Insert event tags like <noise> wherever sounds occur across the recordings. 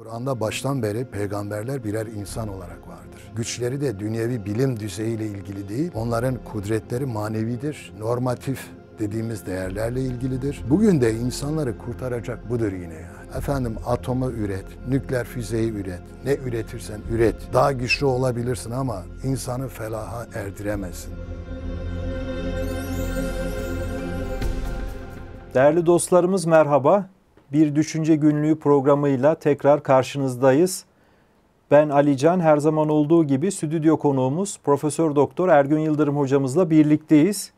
Kur'an'da baştan beri peygamberler birer insan olarak vardır. Güçleri de dünyevi bilim düzeyiyle ilgili değil, onların kudretleri manevidir, normatif dediğimiz değerlerle ilgilidir. Bugün de insanları kurtaracak budur yine yani. Efendim atomu üret, nükleer füzeyi üret, ne üretirsen üret. Daha güçlü olabilirsin ama insanı felaha erdiremezsin. Değerli dostlarımız merhaba bir düşünce günlüğü programıyla tekrar karşınızdayız. Ben Alican, her zaman olduğu gibi stüdyo konuğumuz Profesör Doktor Ergün Yıldırım hocamızla birlikteyiz.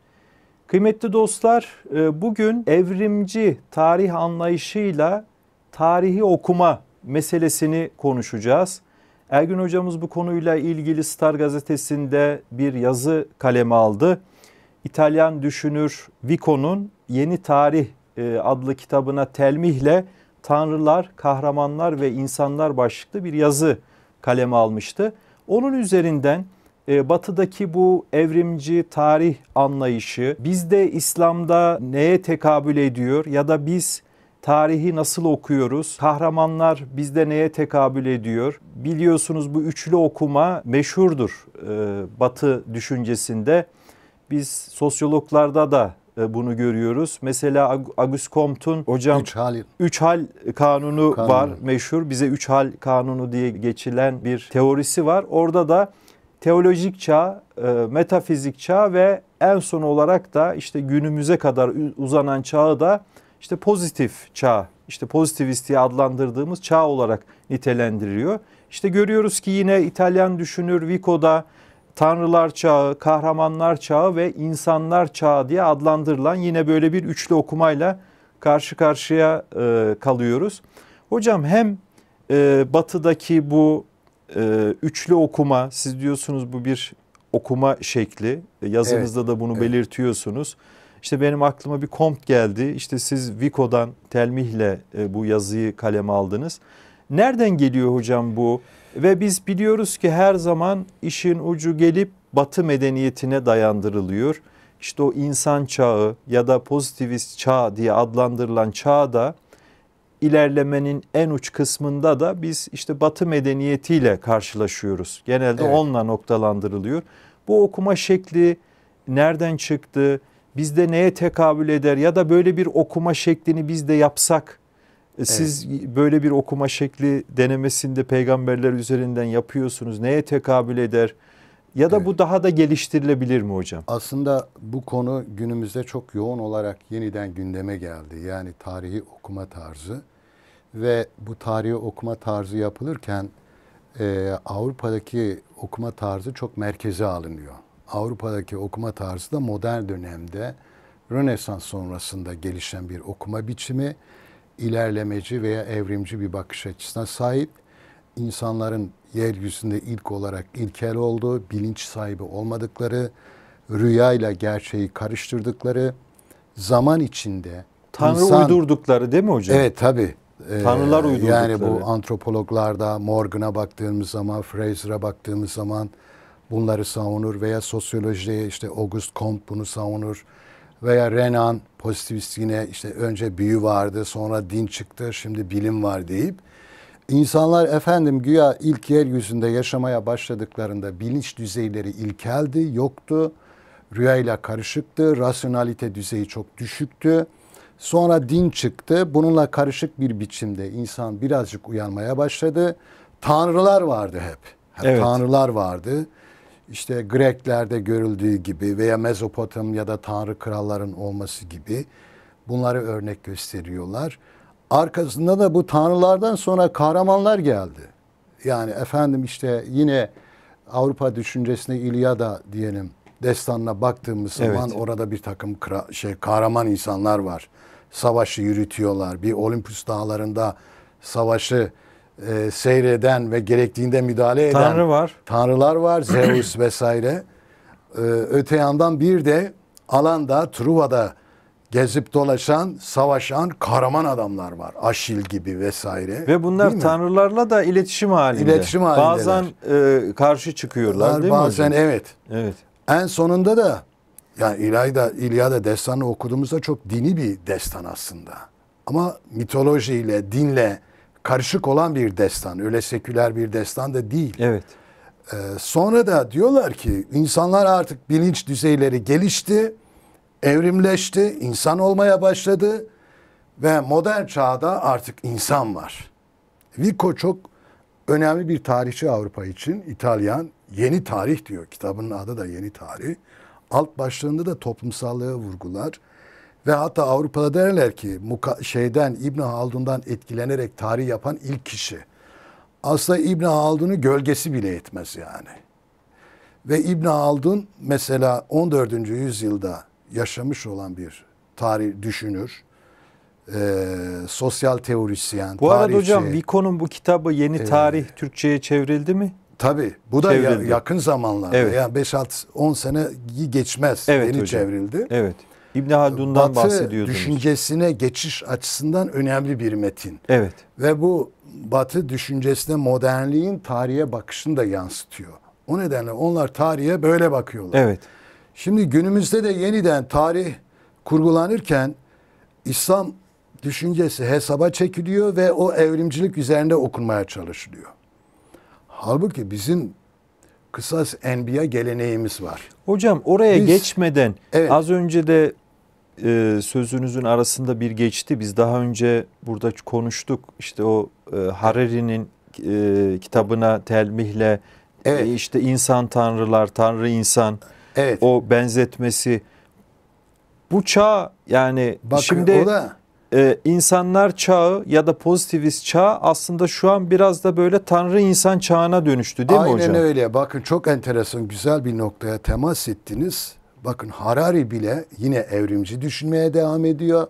Kıymetli dostlar, e, bugün evrimci tarih anlayışıyla tarihi okuma meselesini konuşacağız. Ergün hocamız bu konuyla ilgili Star gazetesinde bir yazı kaleme aldı. İtalyan düşünür Vico'nun Yeni Tarih e, adlı kitabına telmihle Tanrılar, Kahramanlar ve İnsanlar başlıklı bir yazı kaleme almıştı. Onun üzerinden e, batıdaki bu evrimci tarih anlayışı bizde İslam'da neye tekabül ediyor ya da biz tarihi nasıl okuyoruz? Kahramanlar bizde neye tekabül ediyor? Biliyorsunuz bu üçlü okuma meşhurdur e, Batı düşüncesinde. Biz sosyologlarda da e, bunu görüyoruz. Mesela Agus Comte'un hocam üç hal, üç hal kanunu, kanunu var meşhur. Bize üç hal kanunu diye geçilen bir teorisi var. Orada da teolojik çağ, e, metafizik çağ ve en son olarak da işte günümüze kadar uzanan çağı da işte pozitif çağ, işte pozitivist diye adlandırdığımız çağ olarak nitelendiriyor. İşte görüyoruz ki yine İtalyan düşünür Vico'da Tanrılar Çağı, Kahramanlar Çağı ve İnsanlar Çağı diye adlandırılan yine böyle bir üçlü okumayla karşı karşıya e, kalıyoruz. Hocam hem e, batıdaki bu e, üçlü okuma siz diyorsunuz bu bir okuma şekli e, yazınızda evet, da bunu evet. belirtiyorsunuz. İşte benim aklıma bir komp geldi. İşte siz Vico'dan telmihle e, bu yazıyı kaleme aldınız. Nereden geliyor hocam bu? Ve biz biliyoruz ki her zaman işin ucu gelip batı medeniyetine dayandırılıyor. İşte o insan çağı ya da pozitivist çağ diye adlandırılan çağda ilerlemenin en uç kısmında da biz işte batı medeniyetiyle karşılaşıyoruz. Genelde evet. onunla noktalandırılıyor. Bu okuma şekli nereden çıktı? Bizde neye tekabül eder ya da böyle bir okuma şeklini biz de yapsak e, siz evet. böyle bir okuma şekli denemesinde peygamberler üzerinden yapıyorsunuz. Neye tekabül eder? Ya da evet. bu daha da geliştirilebilir mi hocam? Aslında bu konu günümüzde çok yoğun olarak yeniden gündeme geldi. Yani tarihi okuma tarzı ve bu tarihi okuma tarzı yapılırken e, Avrupa'daki okuma tarzı çok merkeze alınıyor. Avrupa'daki okuma tarzı da modern dönemde Rönesans sonrasında gelişen bir okuma biçimi ilerlemeci veya evrimci bir bakış açısına sahip. İnsanların yeryüzünde ilk olarak ilkel olduğu, bilinç sahibi olmadıkları, rüyayla gerçeği karıştırdıkları, zaman içinde Tanrı insan, uydurdukları değil mi hocam? Evet tabi. Ee, Tanrılar uydurdukları. Yani bu antropologlarda Morgan'a baktığımız zaman, Fraser'a baktığımız zaman bunları savunur veya sosyolojiye işte August Comte bunu savunur veya Renan pozitivist yine işte önce büyü vardı sonra din çıktı şimdi bilim var deyip insanlar efendim güya ilk yeryüzünde yaşamaya başladıklarında bilinç düzeyleri ilkeldi yoktu rüyayla karışıktı rasyonalite düzeyi çok düşüktü sonra din çıktı bununla karışık bir biçimde insan birazcık uyanmaya başladı tanrılar vardı hep, hep evet. tanrılar vardı işte Greklerde görüldüğü gibi veya Mezopotamya'da tanrı kralların olması gibi bunları örnek gösteriyorlar. Arkasında da bu tanrılardan sonra kahramanlar geldi. Yani efendim işte yine Avrupa düşüncesine İlyada diyelim destanına baktığımız evet. zaman orada bir takım kra- şey kahraman insanlar var. Savaşı yürütüyorlar. Bir Olimpus dağlarında savaşı e, seyreden ve gerektiğinde müdahale eden Tanrı var. tanrılar var. <clears throat> Zeus vesaire. E, öte yandan bir de alanda, Truva'da gezip dolaşan, savaşan kahraman adamlar var. Aşil gibi vesaire. Ve bunlar tanrılarla da iletişim halinde. İletişim halinde. Bazen e, karşı çıkıyorlar Bunlar değil mi bazen evet. Evet. En sonunda da yani İlayda, İlyada destanını okuduğumuzda çok dini bir destan aslında. Ama mitolojiyle, dinle, karışık olan bir destan. Öyle seküler bir destan da değil. Evet. Ee, sonra da diyorlar ki insanlar artık bilinç düzeyleri gelişti, evrimleşti, insan olmaya başladı ve modern çağda artık insan var. Vico çok önemli bir tarihçi Avrupa için. İtalyan yeni tarih diyor. Kitabının adı da yeni tarih. Alt başlığında da toplumsallığı vurgular. Ve hatta Avrupa'da derler ki muka, şeyden İbn Haldun'dan etkilenerek tarih yapan ilk kişi. Aslında İbn Haldun'un gölgesi bile etmez yani. Ve İbn Haldun mesela 14. yüzyılda yaşamış olan bir tarih düşünür. E, sosyal teorisyen, Bu arada hocam Vico'nun bu kitabı Yeni e, Tarih Türkçe'ye çevrildi mi? Tabii. Bu da ya, yakın zamanlarda. Evet. Yani 5-6-10 sene geçmez. Evet, yeni hocam. çevrildi. Evet. İbn Haldun'dan Batı bahsediyordunuz. düşüncesine geçiş açısından önemli bir metin. Evet. Ve bu Batı düşüncesine modernliğin tarihe bakışını da yansıtıyor. O nedenle onlar tarihe böyle bakıyorlar. Evet. Şimdi günümüzde de yeniden tarih kurgulanırken İslam düşüncesi hesaba çekiliyor ve o evrimcilik üzerinde okunmaya çalışılıyor. Halbuki bizim kısas enbiya geleneğimiz var. Hocam oraya Biz, geçmeden evet, az önce de e, sözünüzün arasında bir geçti. Biz daha önce burada konuştuk. İşte o e, Harari'nin e, kitabına telmihle evet. e, işte insan tanrılar, tanrı insan evet. o benzetmesi. Bu çağ yani Bakın, şimdi da... e, insanlar çağı ya da pozitivist çağ aslında şu an biraz da böyle tanrı insan çağına dönüştü değil Aynen mi hocam? Aynen öyle. Bakın çok enteresan güzel bir noktaya temas ettiniz. Bakın Harari bile yine evrimci düşünmeye devam ediyor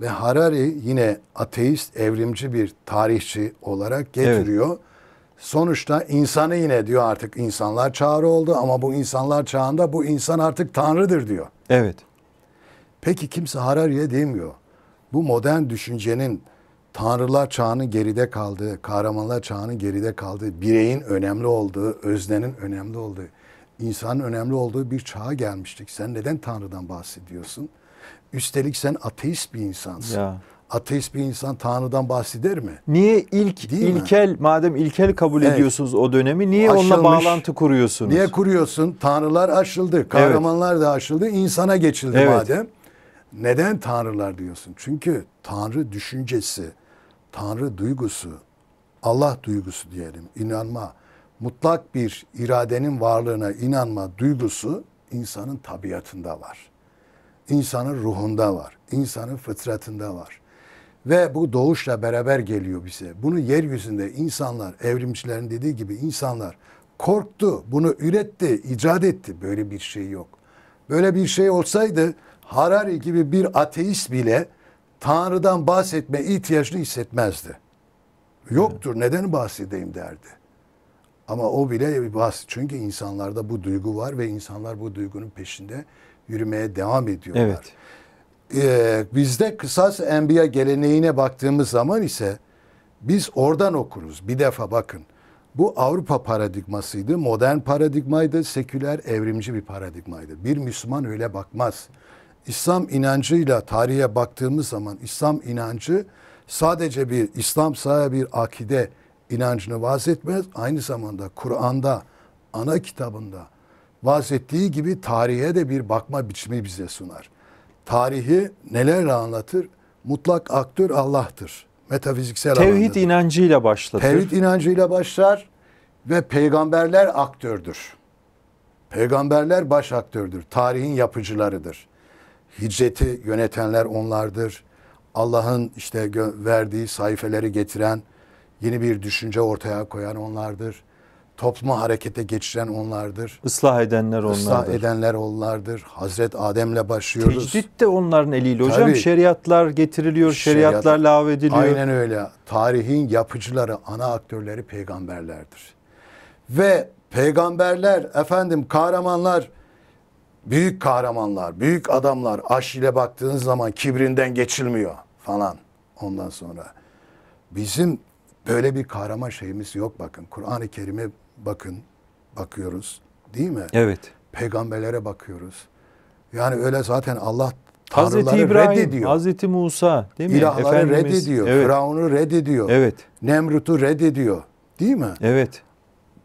ve Harari yine ateist evrimci bir tarihçi olarak getiriyor. Evet. Sonuçta insanı yine diyor artık insanlar çağrı oldu ama bu insanlar çağında bu insan artık tanrıdır diyor. Evet. Peki kimse Harari'ye demiyor. Bu modern düşüncenin tanrılar çağının geride kaldığı, kahramanlar çağının geride kaldığı, bireyin önemli olduğu, öznenin önemli olduğu insanın önemli olduğu bir çağa gelmiştik. Sen neden Tanrı'dan bahsediyorsun? Üstelik sen ateist bir insansın. Ya. Ateist bir insan Tanrı'dan bahseder mi? Niye ilk Değil ilkel mi? madem ilkel kabul evet. ediyorsunuz o dönemi niye Aşılmış, onunla bağlantı kuruyorsunuz? Niye kuruyorsun? Tanrılar aşıldı, kahramanlar evet. da aşıldı, insana geçildi evet. madem. Neden tanrılar diyorsun? Çünkü tanrı düşüncesi, tanrı duygusu, Allah duygusu diyelim, inanma mutlak bir iradenin varlığına inanma duygusu insanın tabiatında var. İnsanın ruhunda var. İnsanın fıtratında var. Ve bu doğuşla beraber geliyor bize. Bunu yeryüzünde insanlar, evrimcilerin dediği gibi insanlar korktu, bunu üretti, icat etti. Böyle bir şey yok. Böyle bir şey olsaydı Harari gibi bir ateist bile Tanrı'dan bahsetme ihtiyacını hissetmezdi. Yoktur, neden bahsedeyim derdi. Ama o bile bir bahs. Çünkü insanlarda bu duygu var ve insanlar bu duygunun peşinde yürümeye devam ediyorlar. Evet. Ee, bizde kısas enbiya geleneğine baktığımız zaman ise biz oradan okuruz. Bir defa bakın. Bu Avrupa paradigmasıydı, modern paradigmaydı, seküler evrimci bir paradigmaydı. Bir Müslüman öyle bakmaz. İslam inancıyla tarihe baktığımız zaman İslam inancı sadece bir İslam İslamsa bir akide inancını vaaz etmez. Aynı zamanda Kur'an'da, ana kitabında vaaz ettiği gibi tarihe de bir bakma biçimi bize sunar. Tarihi nelerle anlatır? Mutlak aktör Allah'tır. Metafiziksel Tevhid alandadır. inancıyla başlar. Tevhid inancıyla başlar ve peygamberler aktördür. Peygamberler baş aktördür. Tarihin yapıcılarıdır. Hicreti yönetenler onlardır. Allah'ın işte verdiği sayfeleri getiren Yeni bir düşünce ortaya koyan onlardır. Toplumu harekete geçiren onlardır. Islah edenler onlardır. Islah edenler onlardır. Hazret Adem'le başlıyoruz. Tecdit de onların eliyle Tabii, hocam. Şeriatlar getiriliyor, şeriatlar şeriat, lav ediliyor. Aynen öyle. Tarihin yapıcıları, ana aktörleri peygamberlerdir. Ve peygamberler, efendim kahramanlar, büyük kahramanlar, büyük adamlar Aşile baktığınız zaman kibrinden geçilmiyor falan ondan sonra. Bizim Böyle bir kahraman şeyimiz yok bakın. Kur'an-ı Kerim'e bakın, bakıyoruz değil mi? Evet. Peygamberlere bakıyoruz. Yani öyle zaten Allah Tanrıları Hazreti İbrahim, reddediyor. Hazreti Musa değil mi? İlahları Efendimiz, reddediyor. Evet. Firavun'u reddediyor. Evet. Nemrut'u reddediyor. Değil mi? Evet.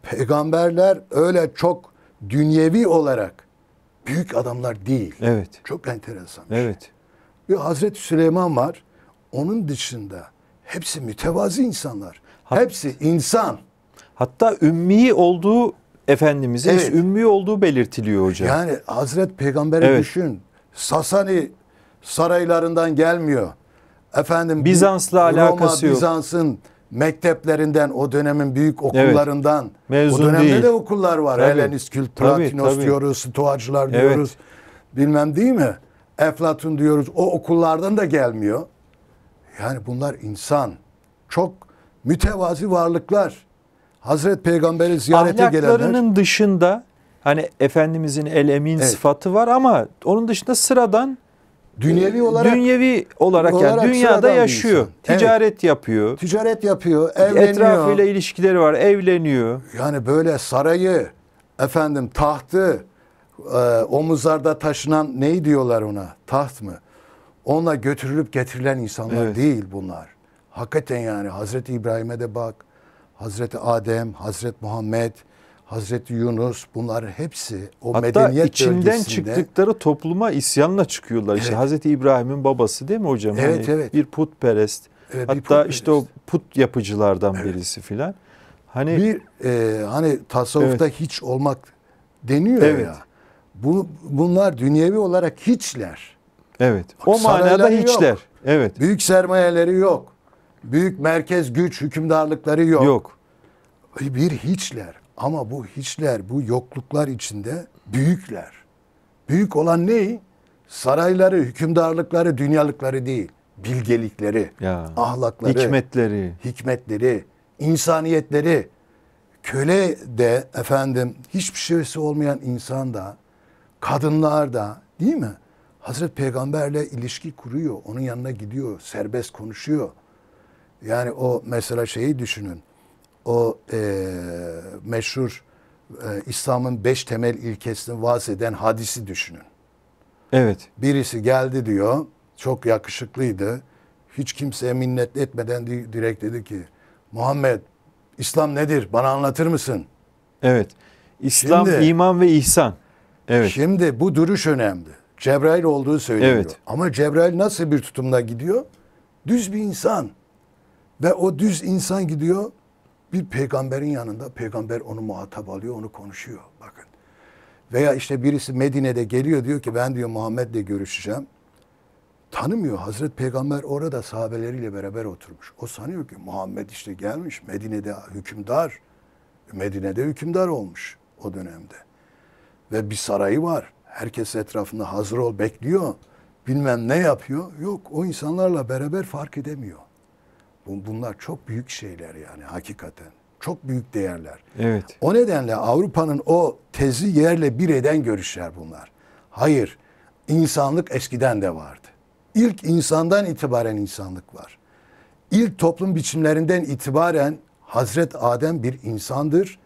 Peygamberler öyle çok dünyevi olarak büyük adamlar değil. Evet. Çok enteresan. Evet. Şey. Bir Hazreti Süleyman var. Onun dışında Hepsi mütevazi insanlar. Hat- Hepsi insan. Hatta ümmi olduğu Efendimiz'in evet. ümmi olduğu belirtiliyor hocam. Yani Hazret Peygamber'e evet. düşün. Sasani saraylarından gelmiyor. Efendim Bizans'la Roma, alakası yok. Bizans'ın mekteplerinden o dönemin büyük okullarından evet. Mezun o dönemde değil. de okullar var. Tabii. Helenist Kültratinos diyoruz, Stoacılar diyoruz. Evet. Bilmem değil mi? Eflatun diyoruz. O okullardan da gelmiyor. Yani bunlar insan. Çok mütevazi varlıklar. Hazret Peygamber'i ziyarete gelenler. Ahlaklarının dışında hani Efendimizin el emin evet. sıfatı var ama onun dışında sıradan dünyevi e, olarak dünyevi olarak yani dünyada yaşıyor. Ticaret evet. yapıyor. Ticaret yapıyor, evleniyor. Etrafıyla ilişkileri var, evleniyor. Yani böyle sarayı, efendim tahtı, e, omuzlarda taşınan ne diyorlar ona? Taht mı? Onunla götürülüp getirilen insanlar evet. değil bunlar. Hakikaten yani Hazreti İbrahim'e de bak, Hazreti Adem, Hazreti Muhammed, Hazreti Yunus bunların hepsi o Hatta medeniyet içinden çıktıkları topluma isyanla çıkıyorlar. Evet. İşte Hazreti İbrahim'in babası değil mi hocam? Hani evet, hani evet. Bir putperest. Evet, Hatta bir putperest. işte o put yapıcılardan evet. birisi filan. Hani bir e, hani tasavvufta evet. hiç olmak deniyor evet. ya. Bu bunlar dünyevi olarak hiçler. Evet. O manada hiçler. Yok. Evet. Büyük sermayeleri yok. Büyük merkez güç hükümdarlıkları yok. Yok. Bir hiçler. Ama bu hiçler, bu yokluklar içinde büyükler. Büyük olan ne? Sarayları, hükümdarlıkları, dünyalıkları değil. Bilgelikleri, ya, ahlakları, hikmetleri, hikmetleri, insaniyetleri. Köle de efendim hiçbir şeysi olmayan insan da, kadınlar da değil mi? Hazreti Peygamberle ilişki kuruyor. Onun yanına gidiyor. Serbest konuşuyor. Yani o mesela şeyi düşünün. O e, meşhur e, İslam'ın beş temel ilkesini vaaz eden hadisi düşünün. Evet. Birisi geldi diyor. Çok yakışıklıydı. Hiç kimseye minnet etmeden direkt dedi ki Muhammed İslam nedir? Bana anlatır mısın? Evet. İslam, şimdi, iman ve ihsan. Evet. Şimdi bu duruş önemli. Cebrail olduğu söyleniyor. Evet. Ama Cebrail nasıl bir tutumla gidiyor? Düz bir insan. Ve o düz insan gidiyor bir peygamberin yanında. Peygamber onu muhatap alıyor, onu konuşuyor. Bakın. Veya işte birisi Medine'de geliyor diyor ki ben diyor Muhammed'le görüşeceğim. Tanımıyor. Hazreti Peygamber orada sahabeleriyle beraber oturmuş. O sanıyor ki Muhammed işte gelmiş Medine'de hükümdar. Medine'de hükümdar olmuş o dönemde. Ve bir sarayı var herkes etrafında hazır ol bekliyor. Bilmem ne yapıyor. Yok o insanlarla beraber fark edemiyor. Bunlar çok büyük şeyler yani hakikaten. Çok büyük değerler. Evet. O nedenle Avrupa'nın o tezi yerle bir eden görüşler bunlar. Hayır, insanlık eskiden de vardı. İlk insandan itibaren insanlık var. İlk toplum biçimlerinden itibaren Hazret Adem bir insandır.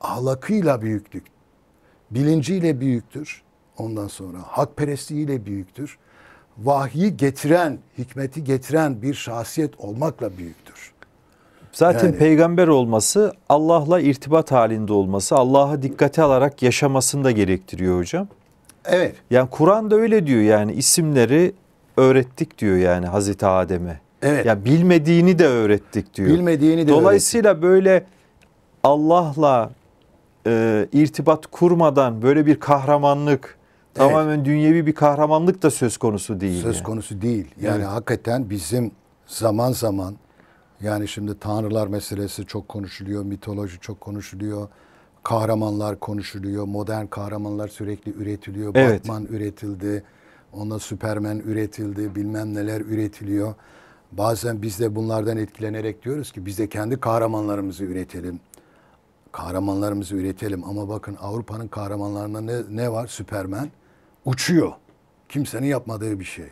Ahlakıyla büyüktür. Bilinciyle büyüktür. Ondan sonra hakperestliğiyle büyüktür. Vahyi getiren, hikmeti getiren bir şahsiyet olmakla büyüktür. Zaten yani, peygamber olması, Allah'la irtibat halinde olması, Allah'a dikkate alarak yaşamasını da gerektiriyor hocam. Evet. Yani Kur'an da öyle diyor yani isimleri öğrettik diyor yani Hazreti Adem'e. Evet. Ya bilmediğini de öğrettik diyor. Bilmediğini de Dolayısıyla öğrettik. böyle Allah'la e, irtibat kurmadan böyle bir kahramanlık Tamamen evet. dünyevi bir kahramanlık da söz konusu değil. Söz yani. konusu değil. Yani evet. hakikaten bizim zaman zaman yani şimdi tanrılar meselesi çok konuşuluyor, mitoloji çok konuşuluyor. Kahramanlar konuşuluyor, modern kahramanlar sürekli üretiliyor. Evet. Batman üretildi, onda Superman üretildi, bilmem neler üretiliyor. Bazen biz de bunlardan etkilenerek diyoruz ki biz de kendi kahramanlarımızı üretelim. Kahramanlarımızı üretelim ama bakın Avrupa'nın kahramanlarında ne, ne var? Süpermen, uçuyor. Kimsenin yapmadığı bir şey.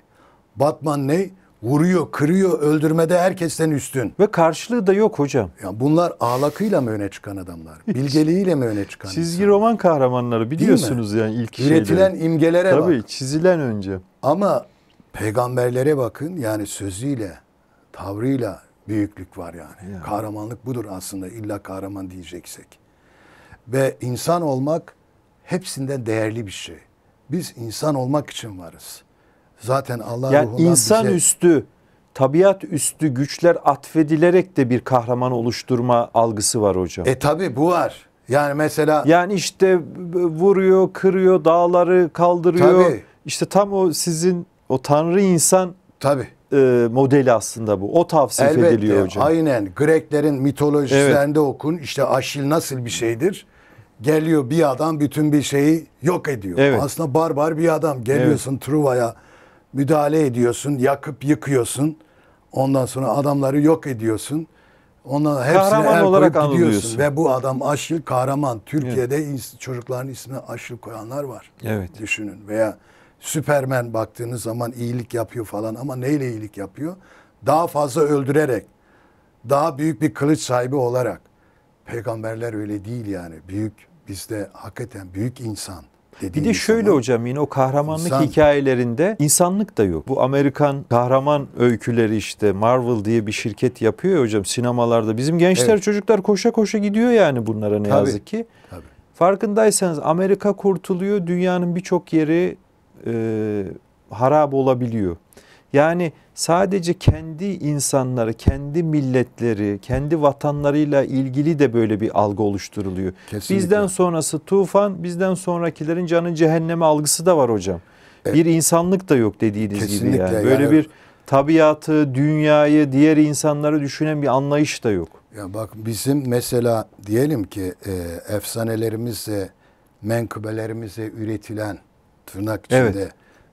Batman ne? Vuruyor, kırıyor, öldürmede herkesten üstün. Ve karşılığı da yok hocam. Ya bunlar ağlakıyla mı öne çıkan adamlar? <laughs> Bilgeliğiyle mi öne çıkan? Çizgi insanlar? roman kahramanları biliyorsunuz yani ilk Üretilen şeyleri. imgelere Tabii, bak. çizilen önce. Ama peygamberlere bakın yani sözüyle, tavrıyla büyüklük var yani. yani. Kahramanlık budur aslında illa kahraman diyeceksek. Ve insan olmak hepsinden değerli bir şey. Biz insan olmak için varız. Zaten Allah yani ruhuna insan bize... Şey- üstü, tabiat üstü güçler atfedilerek de bir kahraman oluşturma algısı var hocam. E tabi bu var. Yani mesela yani işte vuruyor, kırıyor, dağları kaldırıyor. Tabii. İşte tam o sizin o tanrı insan tabi e, modeli aslında bu. O tavsiye Elbette, ediliyor hocam. Aynen. Greklerin mitolojilerinde evet. okun. İşte Aşil nasıl bir şeydir? geliyor bir adam bütün bir şeyi yok ediyor. Evet. Aslında barbar bir adam. Geliyorsun evet. Truva'ya müdahale ediyorsun, yakıp yıkıyorsun. Ondan sonra adamları yok ediyorsun. Ondan hepsini kahraman el olarak gidiyorsun. Ve bu adam Aşil kahraman. Türkiye'de evet. çocukların ismine Aşil koyanlar var. Evet. Düşünün veya Süpermen baktığınız zaman iyilik yapıyor falan ama neyle iyilik yapıyor? Daha fazla öldürerek, daha büyük bir kılıç sahibi olarak. Peygamberler öyle değil yani. Büyük bizde hakikaten büyük insan. Bir de şöyle insanlar, hocam yine o kahramanlık insan, hikayelerinde insanlık da yok. Bu Amerikan kahraman öyküleri işte Marvel diye bir şirket yapıyor ya hocam sinemalarda. Bizim gençler evet. çocuklar koşa koşa gidiyor yani bunlara ne tabii, yazık ki. Tabii. Farkındaysanız Amerika kurtuluyor dünyanın birçok yeri e, harap olabiliyor. Yani sadece kendi insanları, kendi milletleri, kendi vatanlarıyla ilgili de böyle bir algı oluşturuluyor. Kesinlikle. Bizden sonrası tufan, bizden sonrakilerin canı cehenneme algısı da var hocam. Evet. Bir insanlık da yok dediğiniz Kesinlikle gibi yani. Böyle yani, bir tabiatı, dünyayı, diğer insanları düşünen bir anlayış da yok. Ya bak bizim mesela diyelim ki e, efsanelerimizle, menkıbelerimizle üretilen tırnak içinde evet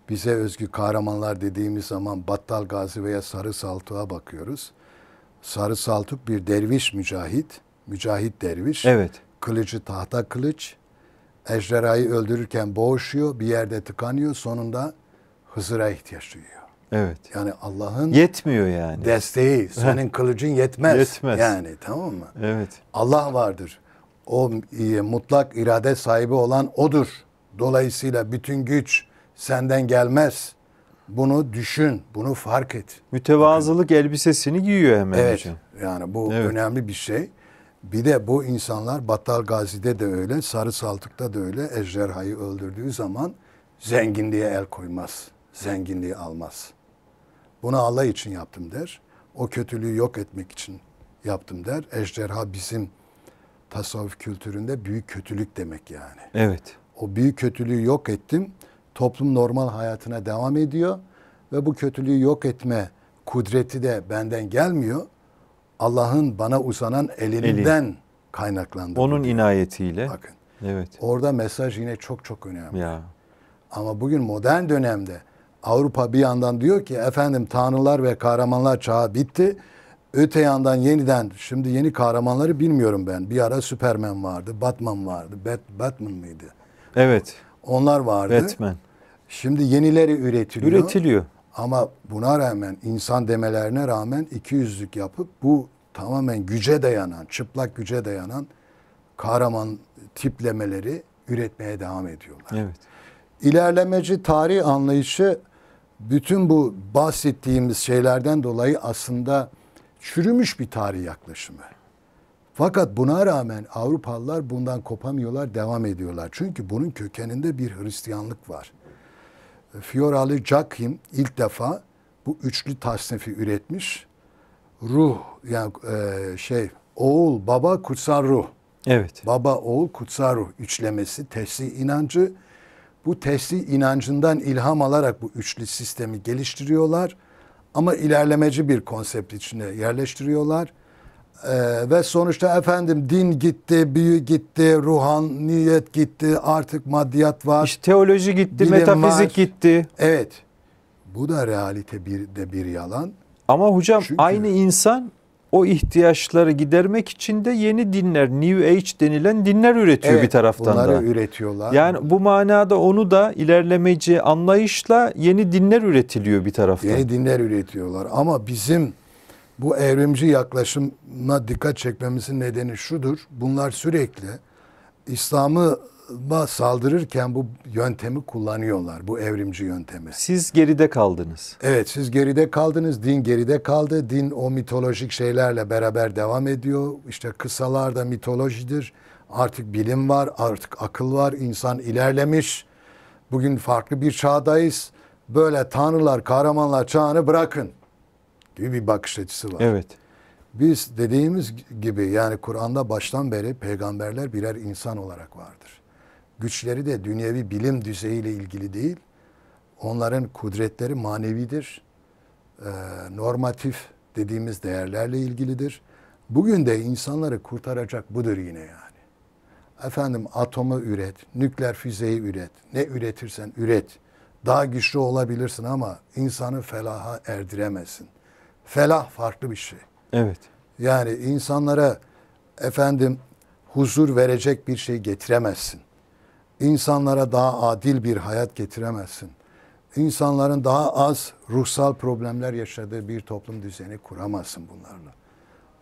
bize özgü kahramanlar dediğimiz zaman Battal Gazi veya Sarı Saltuk'a bakıyoruz. Sarı Saltuk bir derviş mücahit, mücahit derviş. Evet. Kılıcı tahta kılıç. Ejderhayı öldürürken boğuşuyor, bir yerde tıkanıyor, sonunda Hızır'a ihtiyaç duyuyor. Evet. Yani Allah'ın yetmiyor yani. Desteği, <laughs> senin kılıcın yetmez. Yetmez. Yani tamam mı? Evet. Allah vardır. O e, mutlak irade sahibi olan odur. Dolayısıyla bütün güç, senden gelmez. Bunu düşün, bunu fark et. Mütevazılık Bakın. elbisesini giyiyor hemen evet, hocam. Yani bu evet. önemli bir şey. Bir de bu insanlar Battal Gazi'de de öyle, Sarı Saltık'ta da öyle ejderhayı öldürdüğü zaman zenginliğe el koymaz. Zenginliği almaz. Bunu Allah için yaptım der. O kötülüğü yok etmek için yaptım der. Ejderha bizim tasavvuf kültüründe büyük kötülük demek yani. Evet. O büyük kötülüğü yok ettim toplum normal hayatına devam ediyor ve bu kötülüğü yok etme kudreti de benden gelmiyor. Allah'ın bana uzanan elinden Eli. kaynaklandı. Onun inayetiyle. Bakın. Evet. Orada mesaj yine çok çok önemli. Ya. Ama bugün modern dönemde Avrupa bir yandan diyor ki efendim tanrılar ve kahramanlar çağı bitti. Öte yandan yeniden şimdi yeni kahramanları bilmiyorum ben. Bir ara Superman vardı, Batman vardı. Bat, Batman mıydı? Evet. Onlar vardı. Batman. Şimdi yenileri üretiliyor. Üretiliyor. Ama buna rağmen insan demelerine rağmen iki yüzlük yapıp bu tamamen güce dayanan, çıplak güce dayanan kahraman tiplemeleri üretmeye devam ediyorlar. Evet. İlerlemeci tarih anlayışı bütün bu bahsettiğimiz şeylerden dolayı aslında çürümüş bir tarih yaklaşımı. Fakat buna rağmen Avrupalılar bundan kopamıyorlar, devam ediyorlar. Çünkü bunun kökeninde bir Hristiyanlık var. Fioralı Jacquim ilk defa bu üçlü tasnifi üretmiş. Ruh yani e, şey oğul baba kutsal ruh. Evet. Baba oğul kutsal ruh üçlemesi tesli inancı. Bu tesli inancından ilham alarak bu üçlü sistemi geliştiriyorlar. Ama ilerlemeci bir konsept içine yerleştiriyorlar ee, ve sonuçta efendim din gitti, büyü gitti, ruhaniyet gitti, artık maddiyat var. İşte teoloji gitti, metafizik var. gitti. Evet. Bu da realite bir de bir yalan. Ama hocam Çünkü, aynı insan o ihtiyaçları gidermek için de yeni dinler, New Age denilen dinler üretiyor evet, bir taraftan da. Bunları üretiyorlar. Yani bu manada onu da ilerlemeci anlayışla yeni dinler üretiliyor bir taraftan. Yeni dinler üretiyorlar ama bizim bu evrimci yaklaşıma dikkat çekmemizin nedeni şudur. Bunlar sürekli İslam'ı saldırırken bu yöntemi kullanıyorlar. Bu evrimci yöntemi. Siz geride kaldınız. Evet siz geride kaldınız. Din geride kaldı. Din o mitolojik şeylerle beraber devam ediyor. İşte kısalar da mitolojidir. Artık bilim var, artık akıl var. İnsan ilerlemiş. Bugün farklı bir çağdayız. Böyle tanrılar, kahramanlar çağını bırakın gibi bir bakış açısı var. Evet. Biz dediğimiz gibi yani Kur'an'da baştan beri peygamberler birer insan olarak vardır. Güçleri de dünyevi bilim düzeyiyle ilgili değil. Onların kudretleri manevidir. E, normatif dediğimiz değerlerle ilgilidir. Bugün de insanları kurtaracak budur yine yani. Efendim atomu üret, nükleer füzeyi üret, ne üretirsen üret. Daha güçlü olabilirsin ama insanı felaha erdiremezsin.'' Felah farklı bir şey. Evet. Yani insanlara efendim huzur verecek bir şey getiremezsin. İnsanlara daha adil bir hayat getiremezsin. İnsanların daha az ruhsal problemler yaşadığı bir toplum düzeni kuramazsın bunlarla.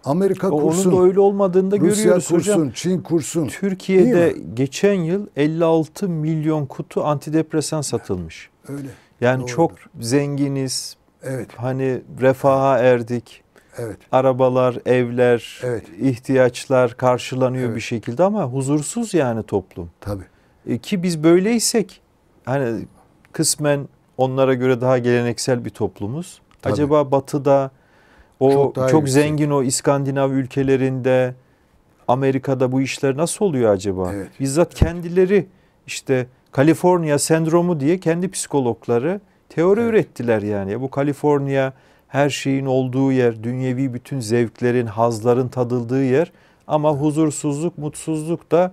Amerika o, kursun. Onun da öyle olmadığını Rusya görüyoruz kursun, hocam. Çin kursun. Türkiye'de geçen yıl 56 milyon kutu antidepresan satılmış. Evet, öyle. Yani Doğrudur. çok zenginiz, Evet. Hani refaha erdik. Evet. Arabalar, evler, evet. ihtiyaçlar karşılanıyor evet. bir şekilde ama huzursuz yani toplum. Tabii. E, ki biz böyleysek hani kısmen onlara göre daha geleneksel bir toplumuz. Tabii. Acaba batıda o çok, çok zengin o İskandinav ülkelerinde Amerika'da bu işler nasıl oluyor acaba? Evet. Bizzat kendileri işte Kaliforniya sendromu diye kendi psikologları teori evet. ürettiler yani. bu Kaliforniya her şeyin olduğu yer, dünyevi bütün zevklerin, hazların tadıldığı yer ama huzursuzluk, mutsuzluk da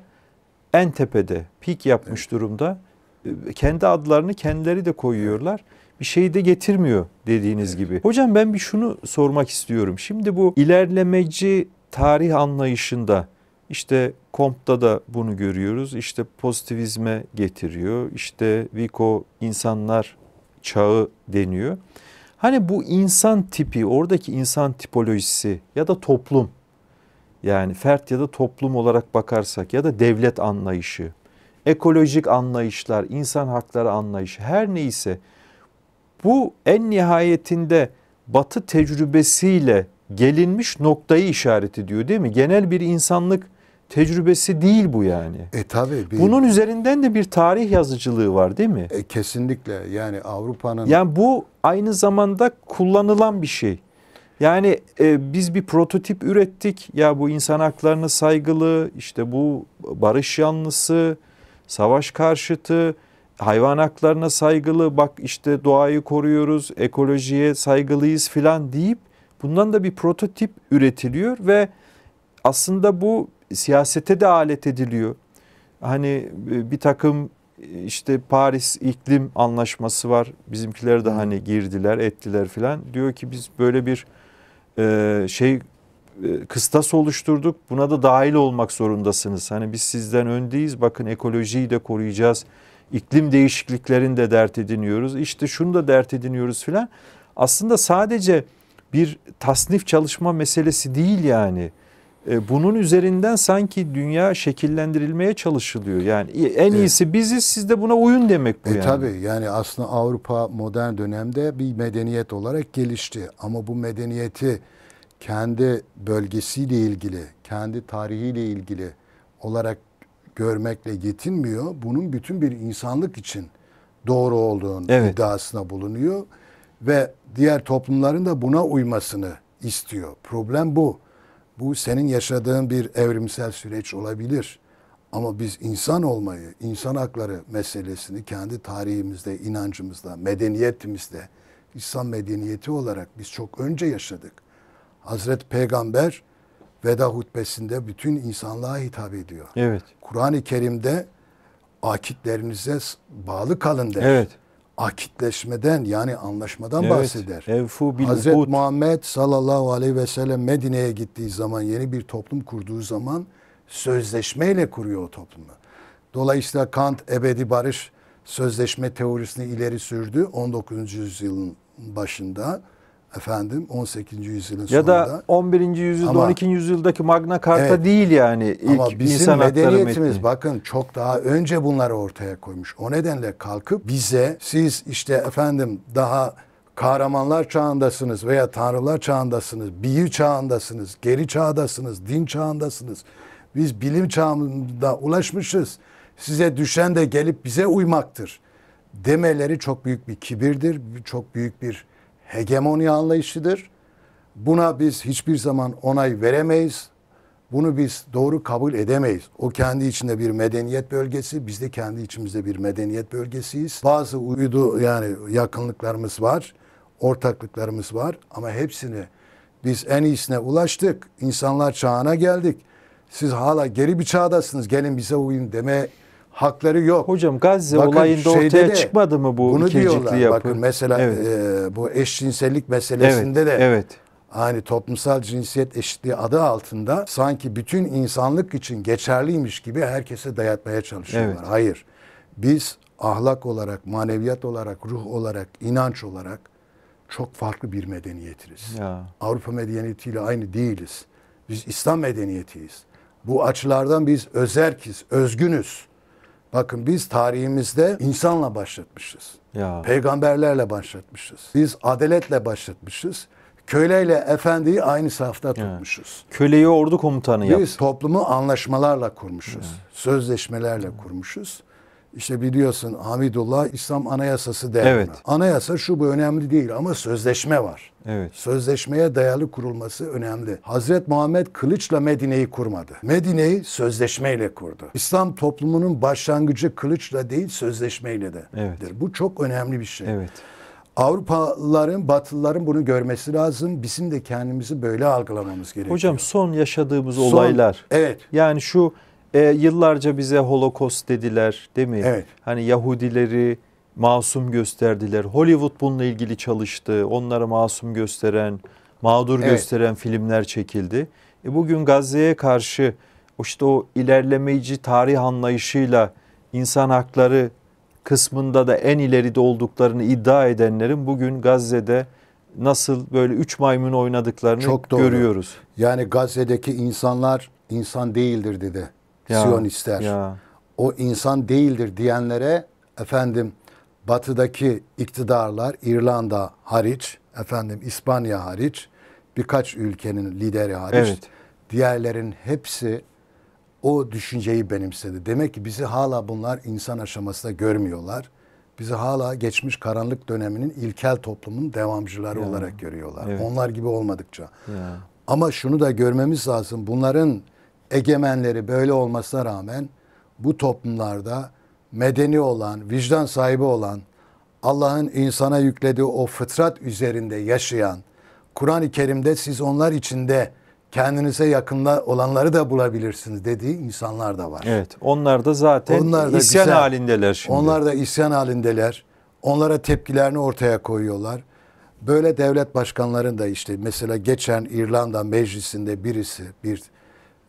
en tepede, pik yapmış evet. durumda. Ee, kendi adlarını kendileri de koyuyorlar. Bir şey de getirmiyor dediğiniz evet. gibi. Hocam ben bir şunu sormak istiyorum. Şimdi bu ilerlemeci tarih anlayışında işte Comte'da da bunu görüyoruz. İşte pozitivizme getiriyor. İşte Vico insanlar çağı deniyor. Hani bu insan tipi, oradaki insan tipolojisi ya da toplum yani fert ya da toplum olarak bakarsak ya da devlet anlayışı, ekolojik anlayışlar, insan hakları anlayışı her neyse bu en nihayetinde batı tecrübesiyle gelinmiş noktayı işaret ediyor değil mi? Genel bir insanlık tecrübesi değil bu yani. E tabii. Bir, Bunun üzerinden de bir tarih yazıcılığı var değil mi? E, kesinlikle yani Avrupa'nın. Yani bu aynı zamanda kullanılan bir şey. Yani e, biz bir prototip ürettik ya bu insan haklarına saygılı işte bu barış yanlısı, savaş karşıtı, hayvan haklarına saygılı bak işte doğayı koruyoruz, ekolojiye saygılıyız filan deyip bundan da bir prototip üretiliyor ve aslında bu siyasete de alet ediliyor. Hani e, bir takım e, işte Paris iklim anlaşması var. Bizimkiler de hani girdiler ettiler filan. Diyor ki biz böyle bir e, şey e, kıstas oluşturduk. Buna da dahil olmak zorundasınız. Hani biz sizden öndeyiz. Bakın ekolojiyi de koruyacağız. İklim değişikliklerini de dert ediniyoruz. İşte şunu da dert ediniyoruz filan. Aslında sadece bir tasnif çalışma meselesi değil yani. E, bunun üzerinden sanki dünya şekillendirilmeye çalışılıyor. Yani en iyisi e, biziz siz de buna uyun demek bu e, yani. Tabii yani aslında Avrupa modern dönemde bir medeniyet olarak gelişti. Ama bu medeniyeti kendi bölgesiyle ilgili, kendi tarihiyle ilgili olarak görmekle yetinmiyor. Bunun bütün bir insanlık için doğru olduğunu evet. iddiasına bulunuyor ve diğer toplumların da buna uymasını istiyor. Problem bu. Bu senin yaşadığın bir evrimsel süreç olabilir. Ama biz insan olmayı, insan hakları meselesini kendi tarihimizde, inancımızda, medeniyetimizde, İslam medeniyeti olarak biz çok önce yaşadık. Hazreti Peygamber veda hutbesinde bütün insanlığa hitap ediyor. Evet. Kur'an-ı Kerim'de akitlerinize bağlı kalın der. Evet akitleşmeden yani anlaşmadan evet. bahseder. Evfu bil Hazret Hud. Muhammed sallallahu aleyhi ve sellem Medine'ye gittiği zaman yeni bir toplum kurduğu zaman sözleşmeyle kuruyor o toplumu. Dolayısıyla Kant ebedi barış sözleşme teorisini ileri sürdü 19. yüzyılın başında efendim 18. yüzyılın ya sonunda. Ya da 11. yüzyılda ama, 12. yüzyıldaki Magna Carta evet, değil yani ilk ama bizim insan medeniyetimiz metni. bakın çok daha önce bunları ortaya koymuş. O nedenle kalkıp bize siz işte efendim daha kahramanlar çağındasınız veya tanrılar çağındasınız, büyü çağındasınız, geri çağdasınız, din çağındasınız. Biz bilim çağında ulaşmışız. Size düşen de gelip bize uymaktır demeleri çok büyük bir kibirdir, çok büyük bir hegemonya anlayışıdır. Buna biz hiçbir zaman onay veremeyiz. Bunu biz doğru kabul edemeyiz. O kendi içinde bir medeniyet bölgesi, biz de kendi içimizde bir medeniyet bölgesiyiz. Bazı uydu yani yakınlıklarımız var, ortaklıklarımız var ama hepsini biz en iyisine ulaştık. İnsanlar çağına geldik. Siz hala geri bir çağdasınız. Gelin bize uyun deme hakları yok. Hocam Gazze bakın, olayında ortaya de, çıkmadı mı bu bunu ikincikli diyorlar. yapı? Bakın mesela evet. e, bu eşcinsellik meselesinde evet, de evet. hani toplumsal cinsiyet eşitliği adı altında sanki bütün insanlık için geçerliymiş gibi herkese dayatmaya çalışıyorlar. Evet. Hayır. Biz ahlak olarak, maneviyat olarak, ruh olarak, inanç olarak çok farklı bir medeniyetiz. Avrupa medeniyetiyle aynı değiliz. Biz İslam medeniyetiyiz. Bu açılardan biz özerkiz, özgünüz. Bakın biz tarihimizde insanla başlatmışız. Ya. Peygamberlerle başlatmışız. Biz adaletle başlatmışız. Köleyle efendiyi aynı safta tutmuşuz. Ya. Köleyi ordu komutanı yaptık. Biz toplumu anlaşmalarla kurmuşuz. Ya. Sözleşmelerle ya. kurmuşuz. İşte biliyorsun Hamidullah İslam Anayasası değerli. Evet. Anayasa şu bu önemli değil ama sözleşme var. Evet. Sözleşmeye dayalı kurulması önemli. Hazret Muhammed kılıçla Medine'yi kurmadı. Medine'yi sözleşmeyle kurdu. İslam toplumunun başlangıcı kılıçla değil sözleşmeyle de. Evet. Bu çok önemli bir şey. Evet. Avrupalıların, Batılıların bunu görmesi lazım. Bizim de kendimizi böyle algılamamız gerekiyor. Hocam son yaşadığımız son, olaylar. Evet. Yani şu e, yıllarca bize Holocaust dediler değil mi? Evet. Hani Yahudileri masum gösterdiler. Hollywood bununla ilgili çalıştı. Onları masum gösteren, mağdur evet. gösteren filmler çekildi. E bugün Gazze'ye karşı işte o ilerlemeci tarih anlayışıyla insan hakları kısmında da en ileride olduklarını iddia edenlerin bugün Gazze'de nasıl böyle üç maymun oynadıklarını Çok doğru. görüyoruz. Yani Gazze'deki insanlar insan değildir dedi ya, Siyonistler. Ya. O insan değildir diyenlere efendim batıdaki iktidarlar İrlanda hariç, efendim İspanya hariç, birkaç ülkenin lideri hariç evet. diğerlerin hepsi o düşünceyi benimsedi. Demek ki bizi hala bunlar insan aşamasında görmüyorlar. Bizi hala geçmiş karanlık döneminin ilkel toplumun devamcıları ya. olarak görüyorlar. Evet. Onlar gibi olmadıkça. Ya. Ama şunu da görmemiz lazım. Bunların egemenleri böyle olmasına rağmen bu toplumlarda medeni olan, vicdan sahibi olan, Allah'ın insana yüklediği o fıtrat üzerinde yaşayan, Kur'an-ı Kerim'de siz onlar içinde kendinize yakın olanları da bulabilirsiniz dediği insanlar da var. Evet onlar da zaten onlar da isyan güzel, halindeler şimdi. Onlar da isyan halindeler. Onlara tepkilerini ortaya koyuyorlar. Böyle devlet başkanların da işte mesela geçen İrlanda meclisinde birisi bir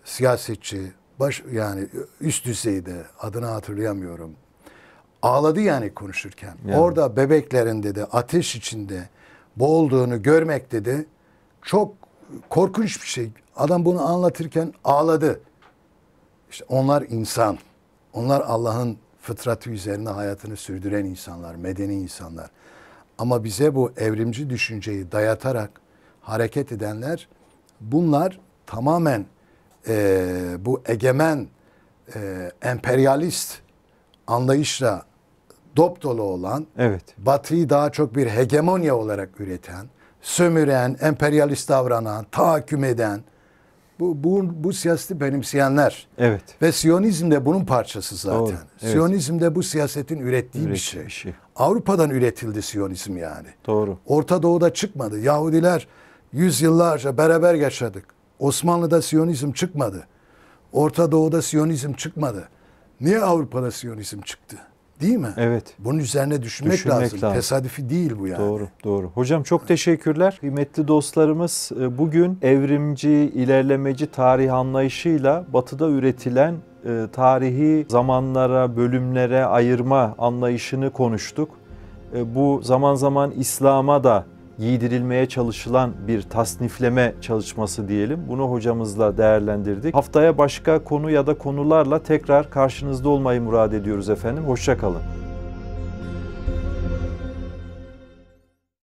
siyasetçi baş yani üst düzeyde adını hatırlayamıyorum. Ağladı yani konuşurken. Yani. Orada bebeklerin dedi ateş içinde boğulduğunu görmek dedi. Çok korkunç bir şey. Adam bunu anlatırken ağladı. İşte onlar insan. Onlar Allah'ın fıtratı üzerine hayatını sürdüren insanlar, medeni insanlar. Ama bize bu evrimci düşünceyi dayatarak hareket edenler bunlar tamamen e, bu egemen e, emperyalist anlayışla dop dolu olan, evet. Batı'yı daha çok bir hegemonya olarak üreten, sömüren, emperyalist davranan, tahakküm eden, bu, bu, bu siyaseti benimseyenler. Evet. Ve Siyonizm de bunun parçası zaten. Doğru, evet. Siyonizm de bu siyasetin ürettiği bir şey. bir şey. Avrupa'dan üretildi Siyonizm yani. Doğru. Orta Doğu'da çıkmadı. Yahudiler yüzyıllarca beraber yaşadık. Osmanlı'da Siyonizm çıkmadı. Orta Doğu'da Siyonizm çıkmadı. Niye Avrupa'da Siyonizm çıktı? Değil mi? Evet. Bunun üzerine düşünmek, düşünmek lazım. lazım. Tesadüfi değil bu yani. Doğru, doğru. Hocam çok teşekkürler. Kıymetli dostlarımız e, bugün evrimci, ilerlemeci tarih anlayışıyla batıda üretilen e, tarihi zamanlara, bölümlere ayırma anlayışını konuştuk. E, bu zaman zaman İslam'a da giydirilmeye çalışılan bir tasnifleme çalışması diyelim. Bunu hocamızla değerlendirdik. Haftaya başka konu ya da konularla tekrar karşınızda olmayı murad ediyoruz efendim. Hoşçakalın.